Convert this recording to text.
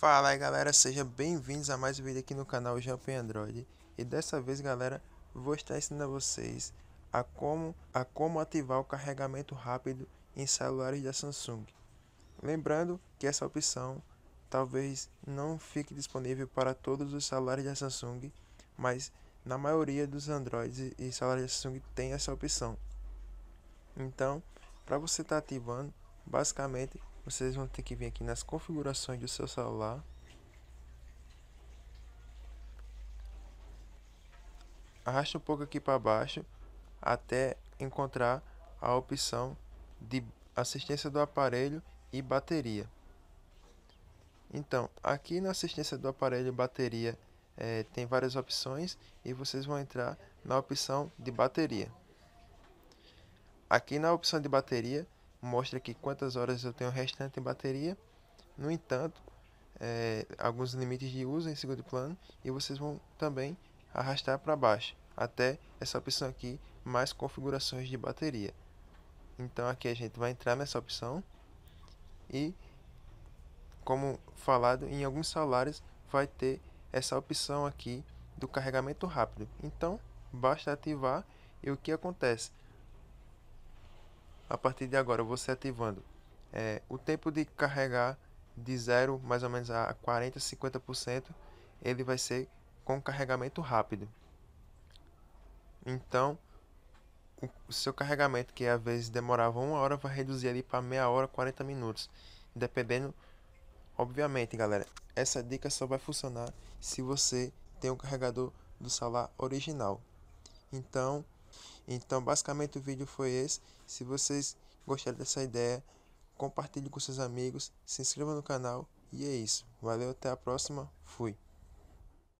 Fala aí galera, sejam bem-vindos a mais um vídeo aqui no canal Jumping Android E dessa vez galera, vou estar ensinando a vocês a como, a como ativar o carregamento rápido em celulares da Samsung Lembrando que essa opção talvez não fique disponível para todos os celulares da Samsung Mas na maioria dos Androids e celulares da Samsung tem essa opção Então, para você estar tá ativando, basicamente vocês vão ter que vir aqui nas configurações do seu celular. Arrasta um pouco aqui para baixo até encontrar a opção de assistência do aparelho e bateria. Então, aqui na assistência do aparelho e bateria é, tem várias opções e vocês vão entrar na opção de bateria. Aqui na opção de bateria mostra aqui quantas horas eu tenho restante em bateria. No entanto, é, alguns limites de uso em segundo plano e vocês vão também arrastar para baixo até essa opção aqui, mais configurações de bateria. Então aqui a gente vai entrar nessa opção e como falado em alguns celulares vai ter essa opção aqui do carregamento rápido. Então basta ativar e o que acontece? a partir de agora você ativando é, o tempo de carregar de zero mais ou menos a 40, 50%, ele vai ser com carregamento rápido. Então, o seu carregamento, que às vezes demorava uma hora, vai reduzir ali para meia hora, 40 minutos. Dependendo, obviamente, galera. Essa dica só vai funcionar se você tem um carregador do celular original. Então, então, basicamente o vídeo foi esse. Se vocês gostaram dessa ideia, compartilhe com seus amigos, se inscreva no canal e é isso. Valeu, até a próxima. Fui.